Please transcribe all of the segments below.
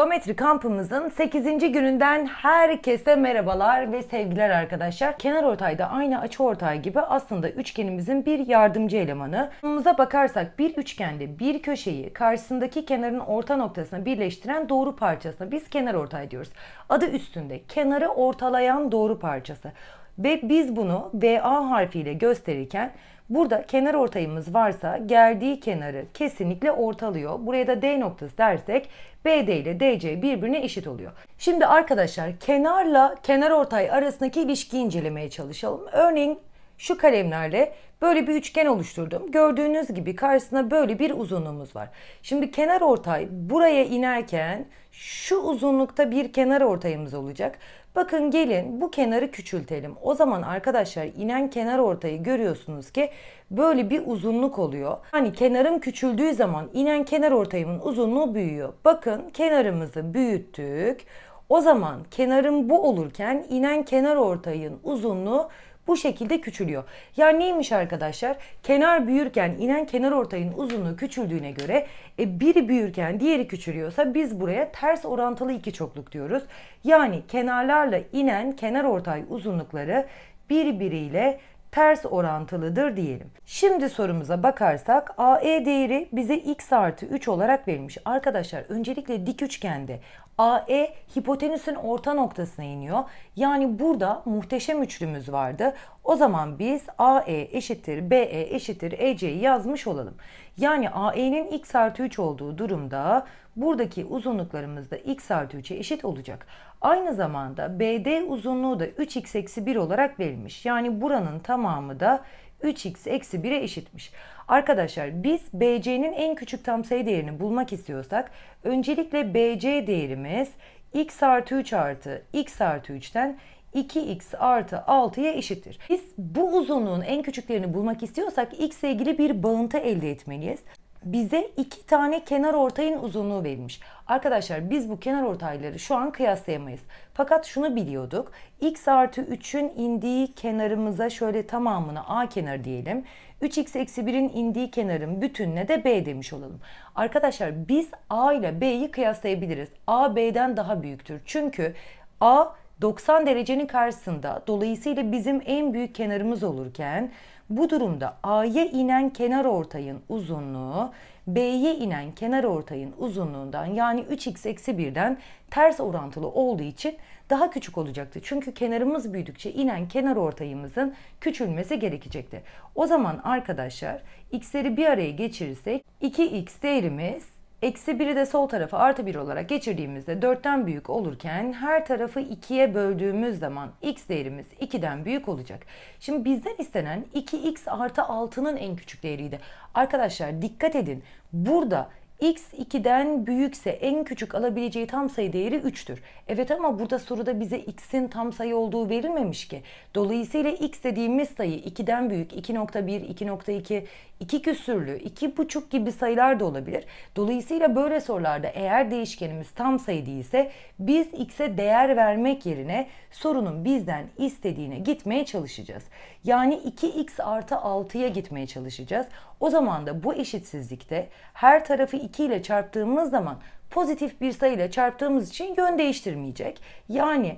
Geometri kampımızın 8. gününden herkese merhabalar ve sevgiler arkadaşlar. Kenar ortay da aynı açı ortay gibi aslında üçgenimizin bir yardımcı elemanı. Konumuza bakarsak bir üçgende bir köşeyi karşısındaki kenarın orta noktasına birleştiren doğru parçasına biz kenar ortay diyoruz. Adı üstünde kenarı ortalayan doğru parçası. Ve biz bunu VA harfiyle gösterirken Burada kenar ortayımız varsa geldiği kenarı kesinlikle ortalıyor. Buraya da D noktası dersek BD ile DC birbirine eşit oluyor. Şimdi arkadaşlar kenarla kenar ortay arasındaki ilişkiyi incelemeye çalışalım. Örneğin şu kalemlerle böyle bir üçgen oluşturdum. Gördüğünüz gibi karşısına böyle bir uzunluğumuz var. Şimdi kenar ortay buraya inerken şu uzunlukta bir kenar ortayımız olacak. Bakın gelin bu kenarı küçültelim. O zaman arkadaşlar inen kenar ortayı görüyorsunuz ki böyle bir uzunluk oluyor. Hani kenarım küçüldüğü zaman inen kenar ortayımın uzunluğu büyüyor. Bakın kenarımızı büyüttük. O zaman kenarım bu olurken inen kenar ortayın uzunluğu bu şekilde küçülüyor. Yani neymiş arkadaşlar? Kenar büyürken inen kenar ortayın uzunluğu küçüldüğüne göre e, biri büyürken diğeri küçülüyorsa biz buraya ters orantılı iki çokluk diyoruz. Yani kenarlarla inen kenar ortay uzunlukları birbiriyle ters orantılıdır diyelim. Şimdi sorumuza bakarsak AE değeri bize x artı 3 olarak verilmiş. Arkadaşlar öncelikle dik üçgende AE hipotenüsün orta noktasına iniyor. Yani burada muhteşem üçlümüz vardı. O zaman biz AE eşittir BE eşittir EC'yi yazmış olalım. Yani AE'nin x artı 3 olduğu durumda Buradaki uzunluklarımız da x artı 3'e eşit olacak. Aynı zamanda BD uzunluğu da 3x eksi 1 olarak verilmiş. Yani buranın tamamı da 3x eksi 1'e eşitmiş. Arkadaşlar biz BC'nin en küçük tam sayı değerini bulmak istiyorsak öncelikle BC değerimiz x artı 3 artı x artı 3'ten 2x artı 6'ya eşittir. Biz bu uzunluğun en küçüklerini bulmak istiyorsak x ile ilgili bir bağıntı elde etmeliyiz bize iki tane kenar ortayın uzunluğu verilmiş. Arkadaşlar biz bu kenar ortayları şu an kıyaslayamayız. Fakat şunu biliyorduk. x artı 3'ün indiği kenarımıza şöyle tamamını a kenarı diyelim. 3x eksi 1'in indiği kenarın bütününe de b demiş olalım. Arkadaşlar biz a ile b'yi kıyaslayabiliriz. a b'den daha büyüktür. Çünkü a 90 derecenin karşısında dolayısıyla bizim en büyük kenarımız olurken bu durumda A'ya inen kenar ortayın uzunluğu B'ye inen kenar ortayın uzunluğundan yani 3x eksi 1'den ters orantılı olduğu için daha küçük olacaktı. Çünkü kenarımız büyüdükçe inen kenar ortayımızın küçülmesi gerekecekti. O zaman arkadaşlar x'leri bir araya geçirirsek 2x değerimiz Eksi 1'i de sol tarafı artı 1 olarak geçirdiğimizde 4'ten büyük olurken her tarafı 2'ye böldüğümüz zaman x değerimiz 2'den büyük olacak. Şimdi bizden istenen 2x artı 6'nın en küçük değeriydi. Arkadaşlar dikkat edin burada x 2'den büyükse en küçük alabileceği tam sayı değeri 3'tür. Evet ama burada soruda bize x'in tam sayı olduğu verilmemiş ki. Dolayısıyla x dediğimiz sayı 2'den büyük 2.1, 2.2, iki küsürlü, iki buçuk gibi sayılar da olabilir. Dolayısıyla böyle sorularda eğer değişkenimiz tam sayı değilse biz x'e değer vermek yerine sorunun bizden istediğine gitmeye çalışacağız. Yani 2x artı 6'ya gitmeye çalışacağız. O zaman da bu eşitsizlikte her tarafı 2 ile çarptığımız zaman pozitif bir sayı ile çarptığımız için yön değiştirmeyecek. Yani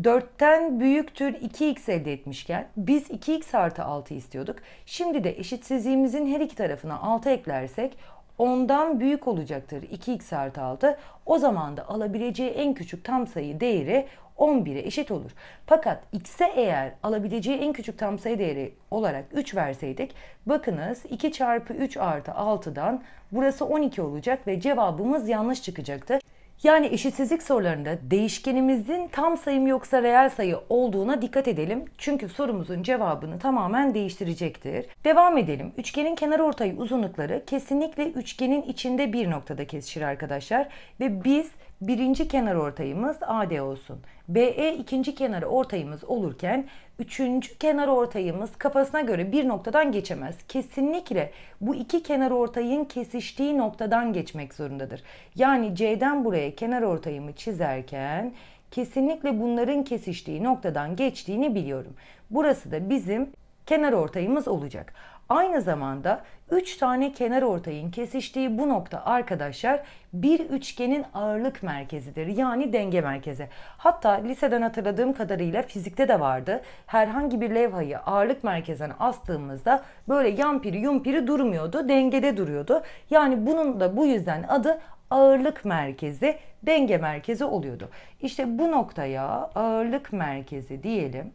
4'ten büyüktür 2x elde etmişken biz 2x artı 6 istiyorduk. Şimdi de eşitsizliğimizin her iki tarafına 6 eklersek 10'dan büyük olacaktır 2x artı 6. O zaman da alabileceği en küçük tam sayı değeri 11'e eşit olur. Fakat x'e eğer alabileceği en küçük tam sayı değeri olarak 3 verseydik bakınız 2 çarpı 3 artı 6'dan burası 12 olacak ve cevabımız yanlış çıkacaktı. Yani eşitsizlik sorularında değişkenimizin tam sayım yoksa reel sayı olduğuna dikkat edelim. Çünkü sorumuzun cevabını tamamen değiştirecektir. Devam edelim. Üçgenin kenar ortayı uzunlukları kesinlikle üçgenin içinde bir noktada kesişir arkadaşlar. Ve biz birinci kenar ortayımız AD olsun. BE ikinci kenar ortayımız olurken üçüncü kenar ortayımız kafasına göre bir noktadan geçemez. Kesinlikle bu iki kenar ortayın kesiştiği noktadan geçmek zorundadır. Yani C'den buraya kenar ortayımı çizerken kesinlikle bunların kesiştiği noktadan geçtiğini biliyorum. Burası da bizim kenar ortayımız olacak. Aynı zamanda 3 tane kenar ortayın kesiştiği bu nokta arkadaşlar bir üçgenin ağırlık merkezidir. Yani denge merkezi. Hatta liseden hatırladığım kadarıyla fizikte de vardı. Herhangi bir levhayı ağırlık merkezine astığımızda böyle yampiri yumpiri durmuyordu. Dengede duruyordu. Yani bunun da bu yüzden adı ağırlık merkezi, denge merkezi oluyordu. İşte bu noktaya ağırlık merkezi diyelim.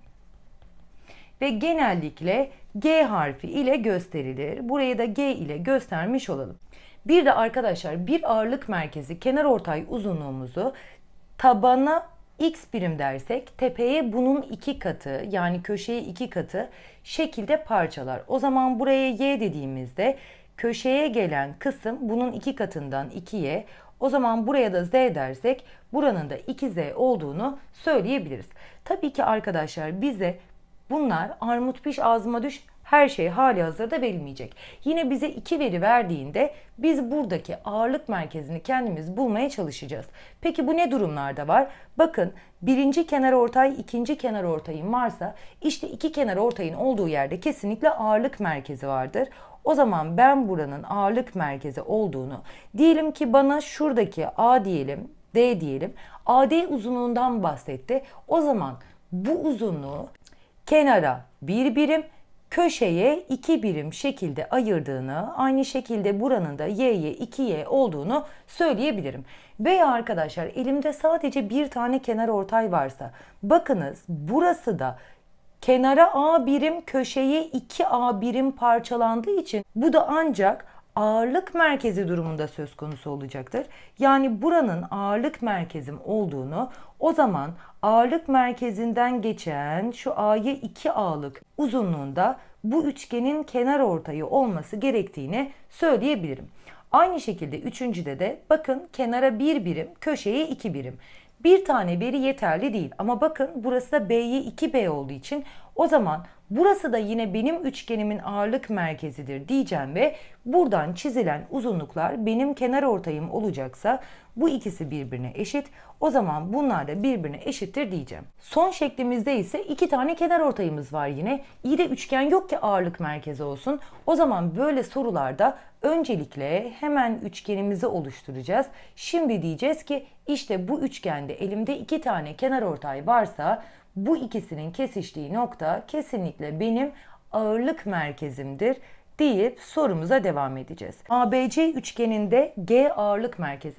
Ve genellikle G harfi ile gösterilir. Burayı da G ile göstermiş olalım. Bir de arkadaşlar bir ağırlık merkezi kenar ortay uzunluğumuzu tabana x birim dersek tepeye bunun iki katı yani köşeye iki katı şekilde parçalar. O zaman buraya y dediğimizde köşeye gelen kısım bunun iki katından 2y. O zaman buraya da z dersek buranın da 2z olduğunu söyleyebiliriz. Tabii ki arkadaşlar bize Bunlar armut piş ağzıma düş her şey hali hazırda verilmeyecek. Yine bize iki veri verdiğinde biz buradaki ağırlık merkezini kendimiz bulmaya çalışacağız. Peki bu ne durumlarda var? Bakın birinci kenar ortay, ikinci kenar ortayın varsa işte iki kenar ortayın olduğu yerde kesinlikle ağırlık merkezi vardır. O zaman ben buranın ağırlık merkezi olduğunu diyelim ki bana şuradaki A diyelim, D diyelim. AD uzunluğundan bahsetti. O zaman bu uzunluğu kenara bir birim, köşeye iki birim şekilde ayırdığını, aynı şekilde buranın da y'ye 2y olduğunu söyleyebilirim. Veya arkadaşlar elimde sadece bir tane kenar ortay varsa bakınız burası da kenara a birim köşeye 2a birim parçalandığı için bu da ancak ağırlık merkezi durumunda söz konusu olacaktır. Yani buranın ağırlık merkezim olduğunu o zaman ağırlık merkezinden geçen şu A'ya 2 A'lık uzunluğunda bu üçgenin kenar ortayı olması gerektiğini söyleyebilirim. Aynı şekilde üçüncüde de bakın kenara bir birim, köşeye iki birim. Bir tane veri yeterli değil ama bakın burası da B'ye 2B olduğu için o zaman Burası da yine benim üçgenimin ağırlık merkezidir diyeceğim ve buradan çizilen uzunluklar benim kenar ortayım olacaksa bu ikisi birbirine eşit. O zaman bunlar da birbirine eşittir diyeceğim. Son şeklimizde ise iki tane kenar ortayımız var yine. İyi de üçgen yok ki ağırlık merkezi olsun. O zaman böyle sorularda öncelikle hemen üçgenimizi oluşturacağız. Şimdi diyeceğiz ki işte bu üçgende elimde iki tane kenar ortay varsa bu ikisinin kesiştiği nokta kesinlikle benim ağırlık merkezimdir deyip sorumuza devam edeceğiz. ABC üçgeninde G ağırlık merkez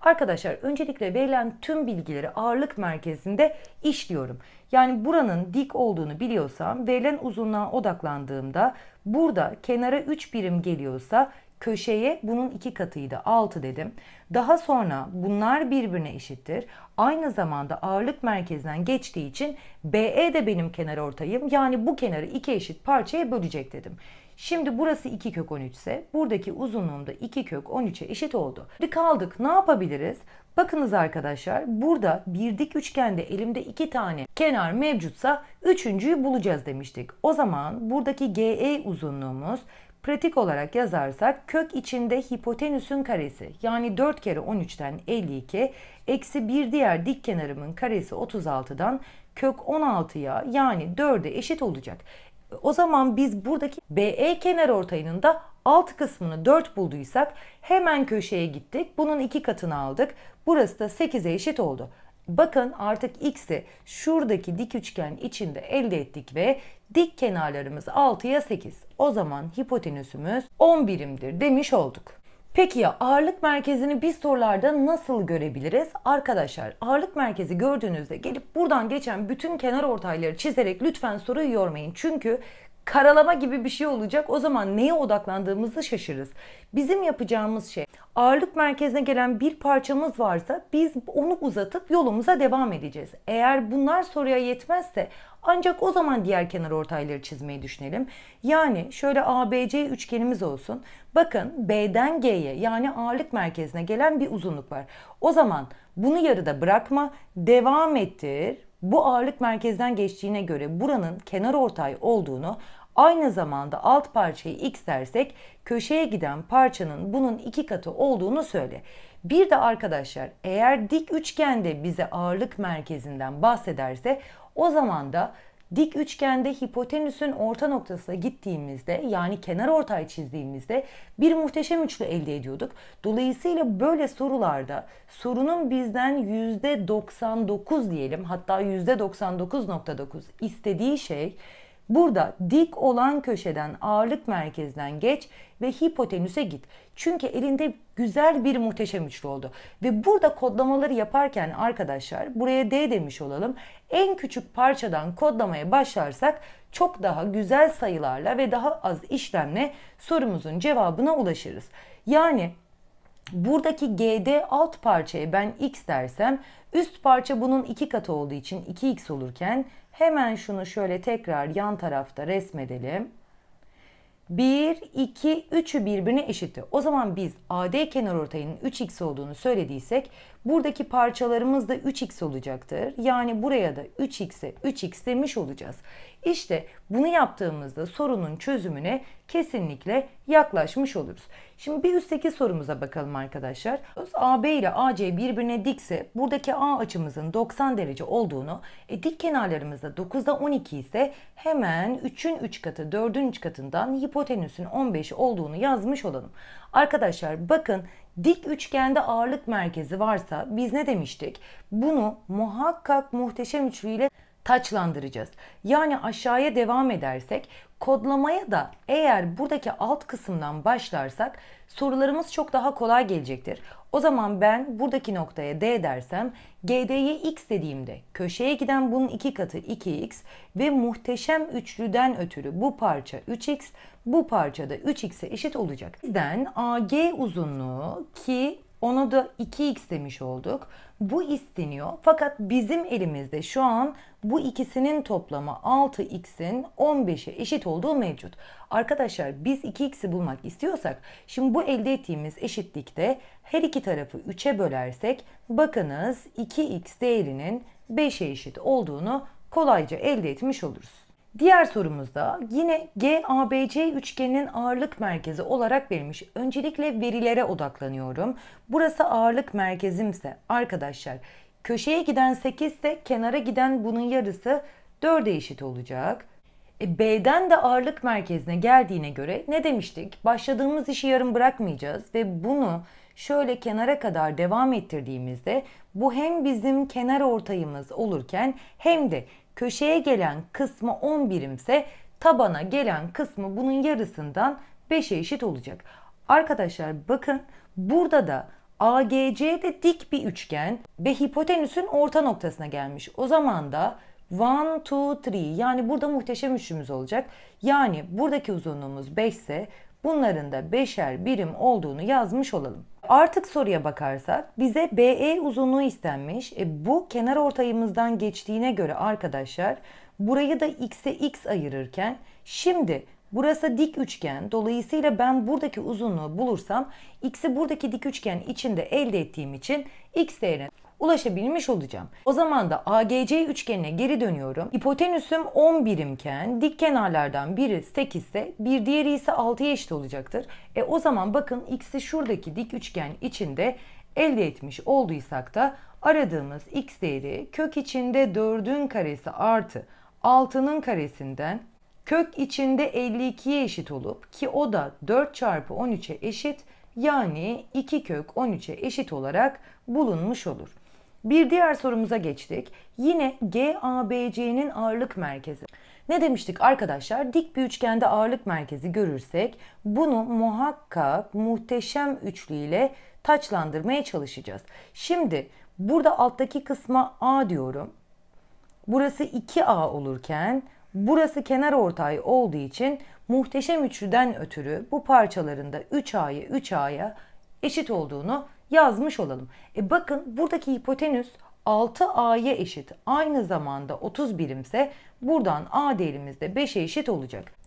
Arkadaşlar öncelikle verilen tüm bilgileri ağırlık merkezinde işliyorum. Yani buranın dik olduğunu biliyorsam verilen uzunluğa odaklandığımda burada kenara 3 birim geliyorsa köşeye bunun iki katıydı 6 dedim. Daha sonra bunlar birbirine eşittir. Aynı zamanda ağırlık merkezinden geçtiği için BE de benim kenar ortayım. Yani bu kenarı iki eşit parçaya bölecek dedim. Şimdi burası 2 kök 13 ise buradaki uzunluğum da 2 kök 13'e eşit oldu. Bir kaldık ne yapabiliriz? Bakınız arkadaşlar burada bir dik üçgende elimde iki tane kenar mevcutsa üçüncüyü bulacağız demiştik. O zaman buradaki GE uzunluğumuz Pratik olarak yazarsak kök içinde hipotenüsün karesi yani 4 kere 13'ten 52 eksi bir diğer dik kenarımın karesi 36'dan kök 16'ya yani 4'e eşit olacak. O zaman biz buradaki BE kenar ortayının da alt kısmını 4 bulduysak hemen köşeye gittik. Bunun iki katını aldık. Burası da 8'e eşit oldu. Bakın artık x'i şuradaki dik üçgen içinde elde ettik ve dik kenarlarımız 6'ya 8. O zaman hipotenüsümüz 10 birimdir demiş olduk. Peki ya ağırlık merkezini biz sorularda nasıl görebiliriz? Arkadaşlar ağırlık merkezi gördüğünüzde gelip buradan geçen bütün kenar ortayları çizerek lütfen soruyu yormayın. Çünkü karalama gibi bir şey olacak. O zaman neye odaklandığımızı şaşırırız. Bizim yapacağımız şey ağırlık merkezine gelen bir parçamız varsa biz onu uzatıp yolumuza devam edeceğiz. Eğer bunlar soruya yetmezse ancak o zaman diğer kenar ortayları çizmeyi düşünelim. Yani şöyle ABC üçgenimiz olsun. Bakın B'den G'ye yani ağırlık merkezine gelen bir uzunluk var. O zaman bunu yarıda bırakma, devam ettir. Bu ağırlık merkezden geçtiğine göre buranın kenar ortay olduğunu Aynı zamanda alt parçayı x dersek köşeye giden parçanın bunun iki katı olduğunu söyle. Bir de arkadaşlar eğer dik üçgende bize ağırlık merkezinden bahsederse o zaman da Dik üçgende hipotenüsün orta noktasına gittiğimizde yani kenar ortay çizdiğimizde bir muhteşem üçlü elde ediyorduk. Dolayısıyla böyle sorularda sorunun bizden %99 diyelim hatta %99.9 istediği şey Burada dik olan köşeden ağırlık merkezden geç ve hipotenüse git. Çünkü elinde güzel bir muhteşem üçlü oldu. Ve burada kodlamaları yaparken arkadaşlar buraya D demiş olalım. En küçük parçadan kodlamaya başlarsak çok daha güzel sayılarla ve daha az işlemle sorumuzun cevabına ulaşırız. Yani buradaki GD alt parçaya ben X dersem üst parça bunun iki katı olduğu için 2X olurken Hemen şunu şöyle tekrar yan tarafta resmedelim. 1, 2, 3'ü birbirine eşitti. O zaman biz AD kenar ortayının 3x olduğunu söylediysek buradaki parçalarımız da 3x olacaktır. Yani buraya da 3x'e 3x demiş olacağız. İşte bunu yaptığımızda sorunun çözümüne kesinlikle yaklaşmış oluruz. Şimdi bir üstteki sorumuza bakalım arkadaşlar. AB ile AC birbirine dikse buradaki A açımızın 90 derece olduğunu, e, dik kenarlarımızda 9'da 12 ise hemen 3'ün 3 katı 4'ün 3 katından hipotenüsün 15 olduğunu yazmış olalım. Arkadaşlar bakın dik üçgende ağırlık merkezi varsa biz ne demiştik? Bunu muhakkak muhteşem üçlü ile taçlandıracağız. Yani aşağıya devam edersek kodlamaya da eğer buradaki alt kısımdan başlarsak sorularımız çok daha kolay gelecektir. O zaman ben buradaki noktaya D dersem GD'ye X dediğimde köşeye giden bunun iki katı 2X ve muhteşem üçlüden ötürü bu parça 3X bu parçada 3X'e eşit olacak. Bizden AG uzunluğu ki ona da 2x demiş olduk. Bu isteniyor. Fakat bizim elimizde şu an bu ikisinin toplamı 6x'in 15'e eşit olduğu mevcut. Arkadaşlar biz 2x'i bulmak istiyorsak şimdi bu elde ettiğimiz eşitlikte her iki tarafı 3'e bölersek bakınız 2x değerinin 5'e eşit olduğunu kolayca elde etmiş oluruz. Diğer sorumuzda yine GABC üçgeninin ağırlık merkezi olarak verilmiş. Öncelikle verilere odaklanıyorum. Burası ağırlık merkezimse arkadaşlar köşeye giden 8 ise kenara giden bunun yarısı 4'e eşit olacak. E, B'den de ağırlık merkezine geldiğine göre ne demiştik? Başladığımız işi yarım bırakmayacağız ve bunu şöyle kenara kadar devam ettirdiğimizde bu hem bizim kenar ortayımız olurken hem de köşeye gelen kısmı 10 birimse tabana gelen kısmı bunun yarısından 5'e eşit olacak. Arkadaşlar bakın burada da AGC de dik bir üçgen ve hipotenüsün orta noktasına gelmiş. O zaman da 1, 2, 3 yani burada muhteşem üçümüz olacak. Yani buradaki uzunluğumuz 5 ise Bunların da beşer birim olduğunu yazmış olalım. Artık soruya bakarsak bize BE uzunluğu istenmiş. E, bu kenar ortayımızdan geçtiğine göre arkadaşlar burayı da x'e x ayırırken şimdi burası dik üçgen dolayısıyla ben buradaki uzunluğu bulursam x'i buradaki dik üçgen içinde elde ettiğim için x değerine ulaşabilmiş olacağım. O zaman da AGC üçgenine geri dönüyorum. Hipotenüsüm 11 imken, dik kenarlardan biri 8 ise bir diğeri ise 6'ya eşit olacaktır. E o zaman bakın x'i şuradaki dik üçgen içinde elde etmiş olduysak da aradığımız x değeri kök içinde 4'ün karesi artı 6'nın karesinden kök içinde 52'ye eşit olup ki o da 4 çarpı 13'e eşit yani 2 kök 13'e eşit olarak bulunmuş olur. Bir diğer sorumuza geçtik. Yine GABC'nin ağırlık merkezi. Ne demiştik arkadaşlar? Dik bir üçgende ağırlık merkezi görürsek bunu muhakkak muhteşem üçlüyle taçlandırmaya çalışacağız. Şimdi burada alttaki kısma A diyorum. Burası 2A olurken burası kenar ortay olduğu için muhteşem üçlüden ötürü bu parçalarında 3A'ya 3A'ya eşit olduğunu yazmış olalım. E bakın buradaki hipotenüs 6A'ya eşit aynı zamanda 30 birimse buradan A değerimizde 5'e eşit olacak.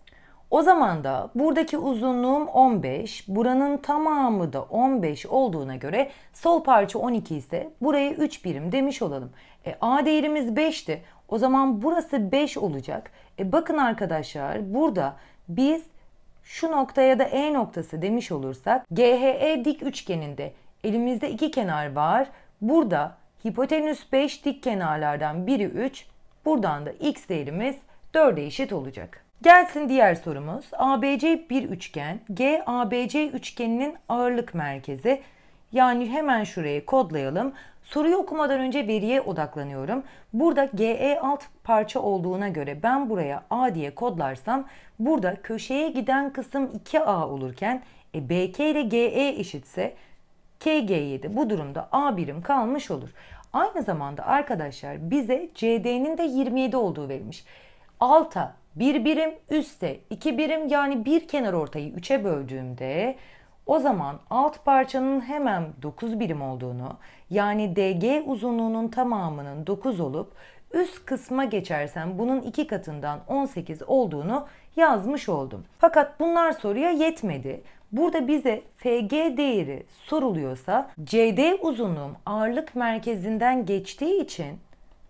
O zaman da buradaki uzunluğum 15, buranın tamamı da 15 olduğuna göre sol parça 12 ise buraya 3 birim demiş olalım. E, A değerimiz 5'ti. O zaman burası 5 olacak. E, bakın arkadaşlar burada biz şu noktaya da E noktası demiş olursak GHE dik üçgeninde Elimizde iki kenar var. Burada hipotenüs 5 dik kenarlardan biri 3. Buradan da x değerimiz 4'e eşit olacak. Gelsin diğer sorumuz. ABC bir üçgen. G ABC üçgeninin ağırlık merkezi. Yani hemen şuraya kodlayalım. Soruyu okumadan önce veriye odaklanıyorum. Burada GE alt parça olduğuna göre ben buraya A diye kodlarsam burada köşeye giden kısım 2A olurken e, BK ile GE eşitse KG7. Bu durumda A birim kalmış olur. Aynı zamanda arkadaşlar bize CD'nin de 27 olduğu verilmiş. Alta 1 birim, üste 2 birim yani bir kenar ortayı 3'e böldüğümde o zaman alt parçanın hemen 9 birim olduğunu yani DG uzunluğunun tamamının 9 olup üst kısma geçersem bunun 2 katından 18 olduğunu yazmış oldum. Fakat bunlar soruya yetmedi. Burada bize FG değeri soruluyorsa CD uzunluğum ağırlık merkezinden geçtiği için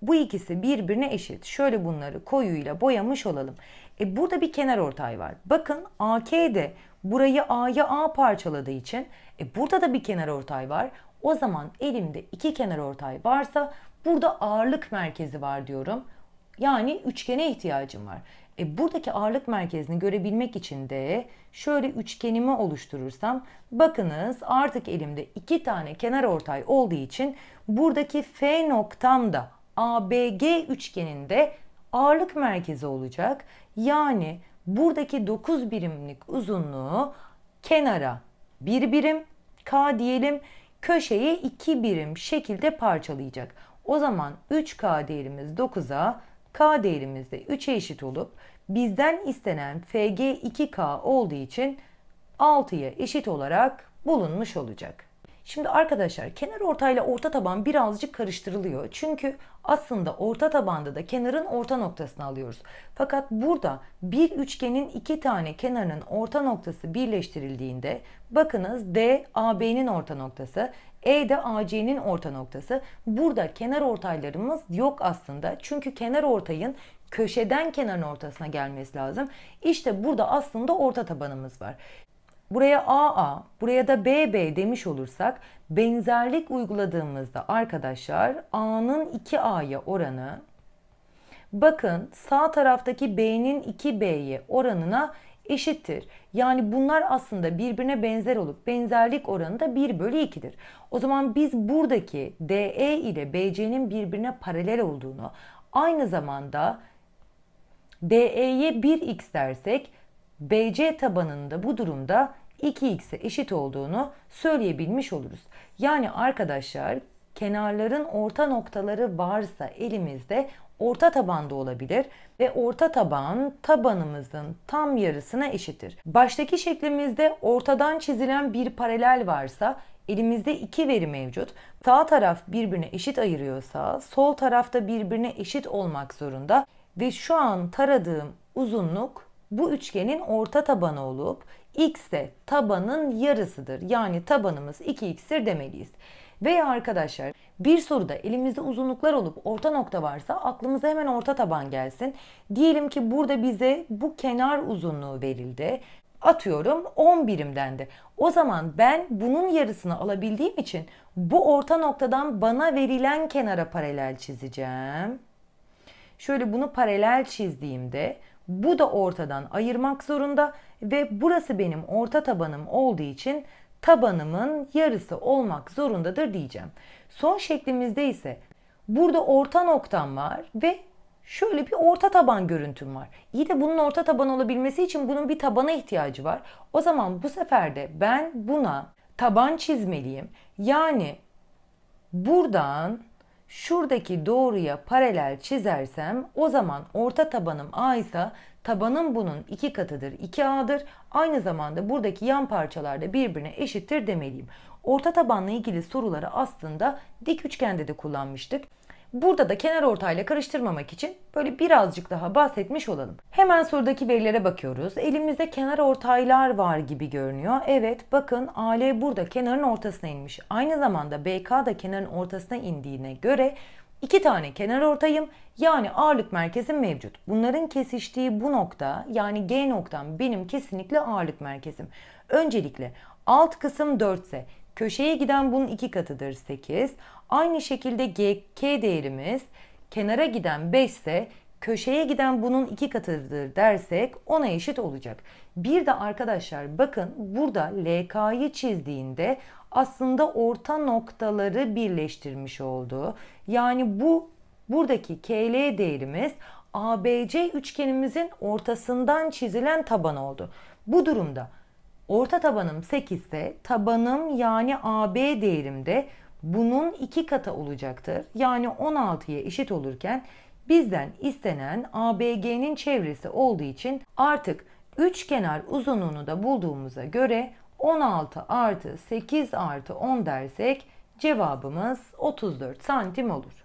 bu ikisi birbirine eşit. Şöyle bunları koyuyla boyamış olalım. E burada bir kenar ortay var. Bakın AK de burayı A'ya A parçaladığı için e burada da bir kenar ortay var. O zaman elimde iki kenar ortay varsa burada ağırlık merkezi var diyorum. Yani üçgene ihtiyacım var. E, buradaki ağırlık merkezini görebilmek için de şöyle üçgenimi oluşturursam bakınız artık elimde iki tane kenar ortay olduğu için buradaki F noktamda ABG üçgeninde ağırlık merkezi olacak. Yani buradaki 9 birimlik uzunluğu kenara 1 bir birim K diyelim köşeye 2 birim şekilde parçalayacak. O zaman 3K değerimiz 9'a K değerimizde 3'e eşit olup bizden istenen Fg 2K olduğu için 6'ya eşit olarak bulunmuş olacak. Şimdi arkadaşlar kenar ortayla orta taban birazcık karıştırılıyor. Çünkü aslında orta tabanda da kenarın orta noktasını alıyoruz. Fakat burada bir üçgenin iki tane kenarının orta noktası birleştirildiğinde bakınız D AB'nin orta noktası e de AC'nin orta noktası. Burada kenar ortaylarımız yok aslında. Çünkü kenar ortayın köşeden kenarın ortasına gelmesi lazım. İşte burada aslında orta tabanımız var. Buraya AA, buraya da BB demiş olursak benzerlik uyguladığımızda arkadaşlar A'nın 2A'ya oranı bakın sağ taraftaki B'nin 2B'ye oranına eşittir. Yani bunlar aslında birbirine benzer olup benzerlik oranı da 1 bölü 2'dir. O zaman biz buradaki DE ile BC'nin birbirine paralel olduğunu aynı zamanda DE'ye 1x dersek BC tabanında bu durumda 2x'e eşit olduğunu söyleyebilmiş oluruz. Yani arkadaşlar kenarların orta noktaları varsa elimizde orta tabanda olabilir ve orta taban tabanımızın tam yarısına eşittir. Baştaki şeklimizde ortadan çizilen bir paralel varsa elimizde iki veri mevcut. Sağ taraf birbirine eşit ayırıyorsa sol tarafta birbirine eşit olmak zorunda ve şu an taradığım uzunluk bu üçgenin orta tabanı olup x de tabanın yarısıdır. Yani tabanımız 2x'tir demeliyiz. Veya arkadaşlar bir soruda elimizde uzunluklar olup orta nokta varsa aklımıza hemen orta taban gelsin. Diyelim ki burada bize bu kenar uzunluğu verildi. Atıyorum 10 birimden de. O zaman ben bunun yarısını alabildiğim için bu orta noktadan bana verilen kenara paralel çizeceğim. Şöyle bunu paralel çizdiğimde bu da ortadan ayırmak zorunda ve burası benim orta tabanım olduğu için tabanımın yarısı olmak zorundadır diyeceğim. Son şeklimizde ise burada orta noktam var ve şöyle bir orta taban görüntüm var. İyi de bunun orta taban olabilmesi için bunun bir tabana ihtiyacı var. O zaman bu sefer de ben buna taban çizmeliyim. Yani buradan şuradaki doğruya paralel çizersem o zaman orta tabanım A ise tabanım bunun 2 katıdır 2A'dır. Aynı zamanda buradaki yan parçalar da birbirine eşittir demeliyim. Orta tabanla ilgili soruları aslında dik üçgende de kullanmıştık. Burada da kenar ortayla karıştırmamak için böyle birazcık daha bahsetmiş olalım. Hemen sorudaki verilere bakıyoruz. Elimizde kenar ortaylar var gibi görünüyor. Evet bakın AL burada kenarın ortasına inmiş. Aynı zamanda BK da kenarın ortasına indiğine göre iki tane kenar ortayım yani ağırlık merkezim mevcut. Bunların kesiştiği bu nokta yani G noktam benim kesinlikle ağırlık merkezim. Öncelikle alt kısım 4 ise Köşeye giden bunun iki katıdır 8. Aynı şekilde GK değerimiz kenara giden 5 ise köşeye giden bunun iki katıdır dersek ona eşit olacak. Bir de arkadaşlar bakın burada LK'yı çizdiğinde aslında orta noktaları birleştirmiş oldu. Yani bu buradaki KL değerimiz ABC üçgenimizin ortasından çizilen taban oldu. Bu durumda Orta tabanım 8 ise tabanım yani AB değerimde bunun iki katı olacaktır. Yani 16'ya eşit olurken bizden istenen ABG'nin çevresi olduğu için artık üçkenar uzunluğunu da bulduğumuza göre 16 artı 8 artı 10 dersek cevabımız 34 santim olur.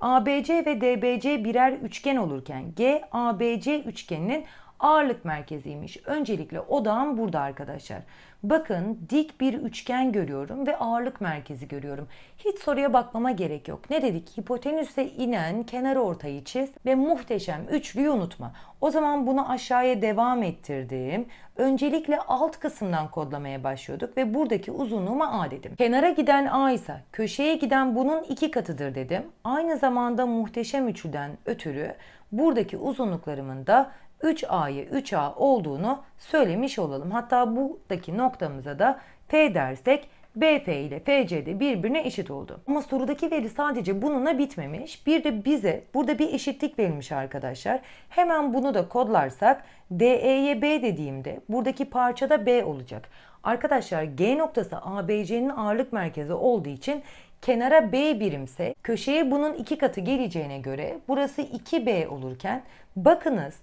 ABC ve DBC birer üçgen olurken GABC üçgeninin ağırlık merkeziymiş. Öncelikle odağım burada arkadaşlar. Bakın dik bir üçgen görüyorum ve ağırlık merkezi görüyorum. Hiç soruya bakmama gerek yok. Ne dedik? Hipotenüse inen kenar ortayı çiz ve muhteşem üçlüyü unutma. O zaman bunu aşağıya devam ettirdim. Öncelikle alt kısımdan kodlamaya başlıyorduk ve buradaki uzunluğuma A dedim. Kenara giden A ise köşeye giden bunun iki katıdır dedim. Aynı zamanda muhteşem üçlüden ötürü buradaki uzunluklarımın da 3A'yı 3A olduğunu söylemiş olalım. Hatta buradaki noktamıza da P dersek BF ile FC de birbirine eşit oldu. Ama sorudaki veri sadece bununla bitmemiş. Bir de bize burada bir eşitlik verilmiş arkadaşlar. Hemen bunu da kodlarsak DE'ye B dediğimde buradaki parçada B olacak. Arkadaşlar G noktası ABC'nin ağırlık merkezi olduğu için kenara B birimse köşeye bunun iki katı geleceğine göre burası 2B olurken bakınız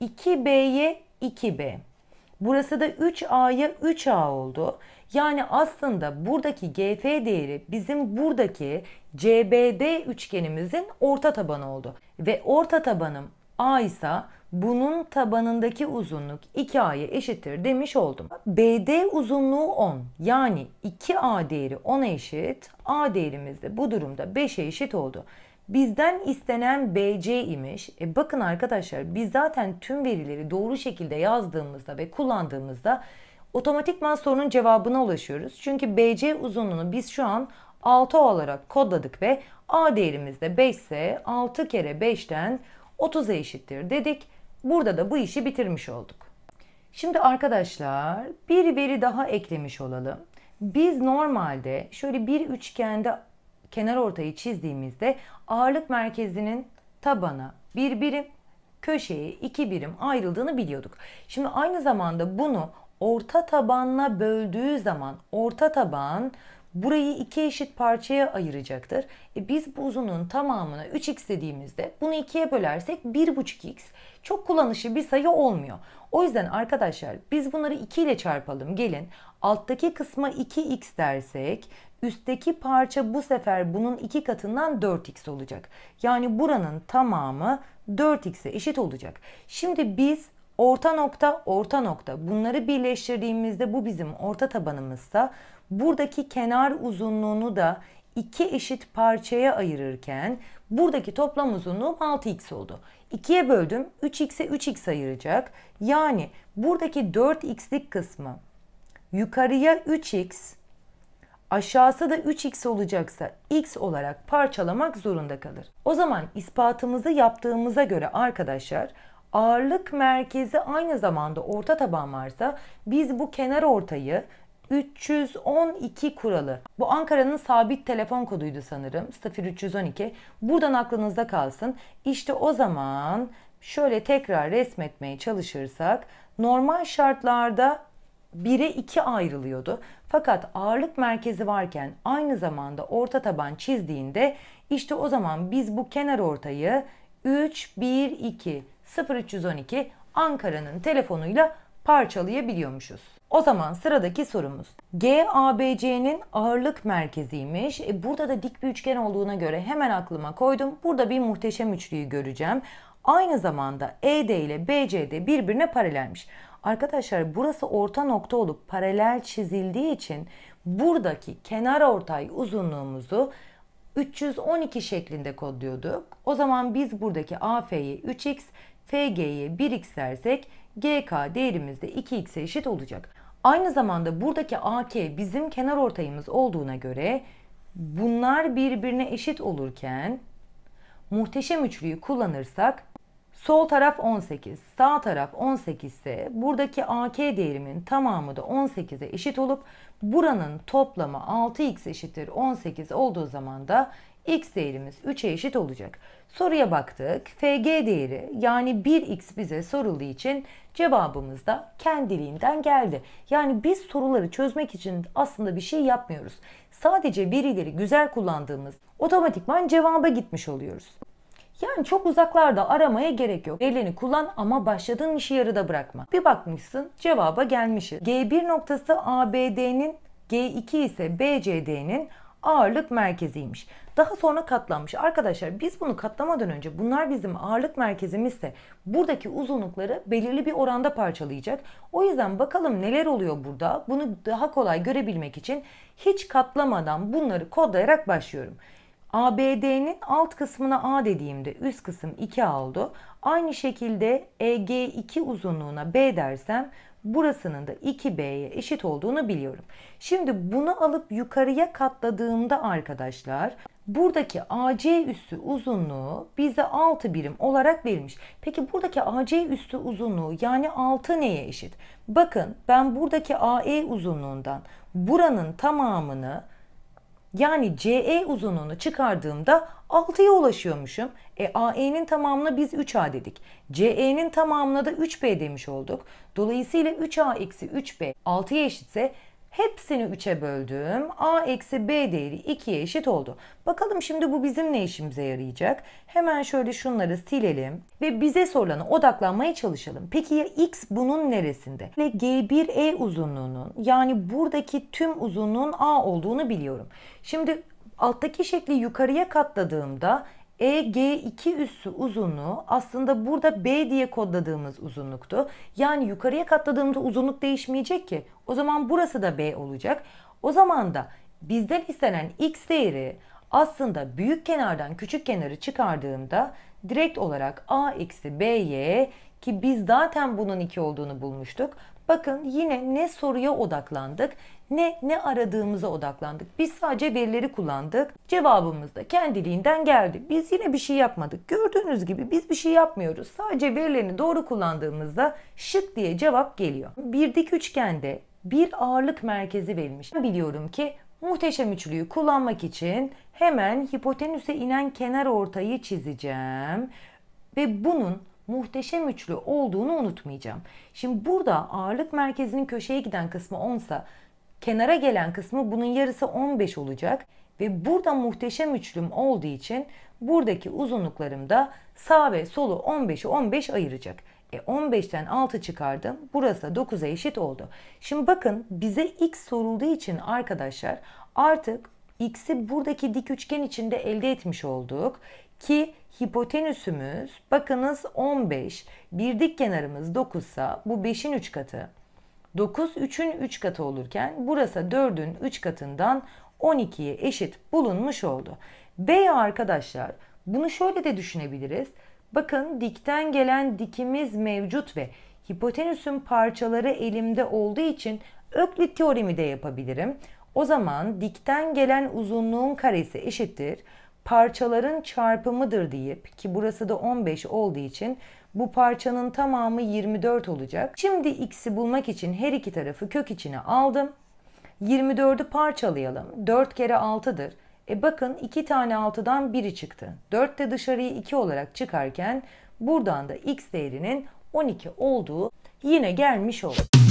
2B'ye 2B. Burası da 3A'ya 3A oldu. Yani aslında buradaki GF değeri bizim buradaki CBD üçgenimizin orta tabanı oldu. Ve orta tabanım A ise bunun tabanındaki uzunluk 2A'ya eşittir demiş oldum. BD uzunluğu 10 yani 2A değeri 10'a eşit. A değerimiz de bu durumda 5'e eşit oldu. Bizden istenen BC imiş. E bakın arkadaşlar biz zaten tüm verileri doğru şekilde yazdığımızda ve kullandığımızda otomatikman sorunun cevabına ulaşıyoruz. Çünkü BC uzunluğunu biz şu an 6 olarak kodladık ve A değerimiz de 5 ise 6 kere 5'ten 30'a eşittir dedik. Burada da bu işi bitirmiş olduk. Şimdi arkadaşlar bir veri daha eklemiş olalım. Biz normalde şöyle bir üçgende kenar ortayı çizdiğimizde ağırlık merkezinin tabana bir birim, köşeye iki birim ayrıldığını biliyorduk. Şimdi aynı zamanda bunu orta tabanla böldüğü zaman orta taban burayı iki eşit parçaya ayıracaktır. E biz bu uzunluğun tamamını 3x dediğimizde bunu ikiye bölersek 1,5x çok kullanışlı bir sayı olmuyor. O yüzden arkadaşlar biz bunları 2 ile çarpalım. Gelin alttaki kısma 2x dersek Üstteki parça bu sefer bunun iki katından 4x olacak. Yani buranın tamamı 4x'e eşit olacak. Şimdi biz orta nokta orta nokta bunları birleştirdiğimizde bu bizim orta tabanımızsa buradaki kenar uzunluğunu da iki eşit parçaya ayırırken buradaki toplam uzunluğum 6x oldu. 2'ye böldüm 3x'e 3x ayıracak. Yani buradaki 4x'lik kısmı yukarıya 3x aşağısı da 3x olacaksa x olarak parçalamak zorunda kalır. O zaman ispatımızı yaptığımıza göre arkadaşlar ağırlık merkezi aynı zamanda orta taban varsa biz bu kenar ortayı 312 kuralı. Bu Ankara'nın sabit telefon koduydu sanırım. 0312. Buradan aklınızda kalsın. İşte o zaman şöyle tekrar resmetmeye çalışırsak normal şartlarda 1'e 2 ayrılıyordu. Fakat ağırlık merkezi varken aynı zamanda orta taban çizdiğinde işte o zaman biz bu kenar ortayı 3, 1, 2, 0, 312 Ankara'nın telefonuyla parçalayabiliyormuşuz. O zaman sıradaki sorumuz. GABC'nin ağırlık merkeziymiş. E burada da dik bir üçgen olduğuna göre hemen aklıma koydum. Burada bir muhteşem üçlüyü göreceğim. Aynı zamanda ED ile BCD birbirine paralelmiş. Arkadaşlar burası orta nokta olup paralel çizildiği için buradaki kenar ortay uzunluğumuzu 312 şeklinde kodluyorduk. O zaman biz buradaki AF'yi 3x, FG'ye 1x dersek GK değerimiz de 2x'e eşit olacak. Aynı zamanda buradaki AK bizim kenar ortayımız olduğuna göre bunlar birbirine eşit olurken muhteşem üçlüyü kullanırsak Sol taraf 18, sağ taraf 18 ise buradaki AK değerimin tamamı da 18'e eşit olup buranın toplamı 6x eşittir 18 olduğu zaman da x değerimiz 3'e eşit olacak. Soruya baktık. FG değeri yani 1x bize sorulduğu için cevabımız da kendiliğinden geldi. Yani biz soruları çözmek için aslında bir şey yapmıyoruz. Sadece birileri güzel kullandığımız otomatikman cevaba gitmiş oluyoruz. Yani çok uzaklarda aramaya gerek yok. Elini kullan ama başladığın işi yarıda bırakma. Bir bakmışsın cevaba gelmişiz. G1 noktası ABD'nin G2 ise BCD'nin ağırlık merkeziymiş. Daha sonra katlanmış. Arkadaşlar biz bunu katlamadan önce bunlar bizim ağırlık merkezimizse buradaki uzunlukları belirli bir oranda parçalayacak. O yüzden bakalım neler oluyor burada. Bunu daha kolay görebilmek için hiç katlamadan bunları kodlayarak başlıyorum. ABD'nin alt kısmına A dediğimde üst kısım 2A oldu. Aynı şekilde EG2 uzunluğuna B dersem burasının da 2B'ye eşit olduğunu biliyorum. Şimdi bunu alıp yukarıya katladığımda arkadaşlar buradaki AC üssü uzunluğu bize 6 birim olarak verilmiş. Peki buradaki AC üssü uzunluğu yani 6 neye eşit? Bakın ben buradaki AE uzunluğundan buranın tamamını yani CE uzunluğunu çıkardığımda 6'ya ulaşıyormuşum. E AE'nin tamamına biz 3A dedik. CE'nin tamamına da 3B demiş olduk. Dolayısıyla 3A eksi 3B 6'ya eşitse Hepsini 3'e böldüm. A eksi B değeri 2'ye eşit oldu. Bakalım şimdi bu bizim ne işimize yarayacak? Hemen şöyle şunları silelim ve bize sorulana odaklanmaya çalışalım. Peki ya X bunun neresinde? Ve G1E uzunluğunun yani buradaki tüm uzunluğun A olduğunu biliyorum. Şimdi alttaki şekli yukarıya katladığımda EG2 üssü uzunluğu aslında burada B diye kodladığımız uzunluktu. Yani yukarıya katladığımda uzunluk değişmeyecek ki. O zaman burası da B olacak. O zaman da bizden istenen x değeri aslında büyük kenardan küçük kenarı çıkardığımda direkt olarak a eksi b y ki biz zaten bunun 2 olduğunu bulmuştuk. Bakın yine ne soruya odaklandık ne ne aradığımıza odaklandık. Biz sadece verileri kullandık. Cevabımız da kendiliğinden geldi. Biz yine bir şey yapmadık. Gördüğünüz gibi biz bir şey yapmıyoruz. Sadece verilerini doğru kullandığımızda şık diye cevap geliyor. Bir dik üçgende bir ağırlık merkezi verilmiş. Biliyorum ki muhteşem üçlüyü kullanmak için hemen hipotenüse inen kenar ortayı çizeceğim ve bunun muhteşem üçlü olduğunu unutmayacağım. Şimdi burada ağırlık merkezinin köşeye giden kısmı 10 sa kenara gelen kısmı bunun yarısı 15 olacak ve burada muhteşem üçlüm olduğu için buradaki uzunluklarım da sağ ve solu 15'i 15 ayıracak. E 15'ten 6 çıkardım. Burası da 9'a eşit oldu. Şimdi bakın bize x sorulduğu için arkadaşlar artık x'i buradaki dik üçgen içinde elde etmiş olduk ki hipotenüsümüz bakınız 15, bir dik kenarımız 9 sa bu 5'in 3 katı. 9 3'ün 3 katı olurken burası 4'ün 3 katından 12'ye eşit bulunmuş oldu. Veya arkadaşlar bunu şöyle de düşünebiliriz. Bakın dikten gelen dikimiz mevcut ve hipotenüsün parçaları elimde olduğu için öklit teoremi de yapabilirim. O zaman dikten gelen uzunluğun karesi eşittir parçaların çarpımıdır deyip ki burası da 15 olduğu için bu parçanın tamamı 24 olacak. Şimdi x'i bulmak için her iki tarafı kök içine aldım. 24'ü parçalayalım. 4 kere 6'dır. E bakın 2 tane 6'dan biri çıktı. 4 de dışarıyı 2 olarak çıkarken buradan da x değerinin 12 olduğu yine gelmiş oldu.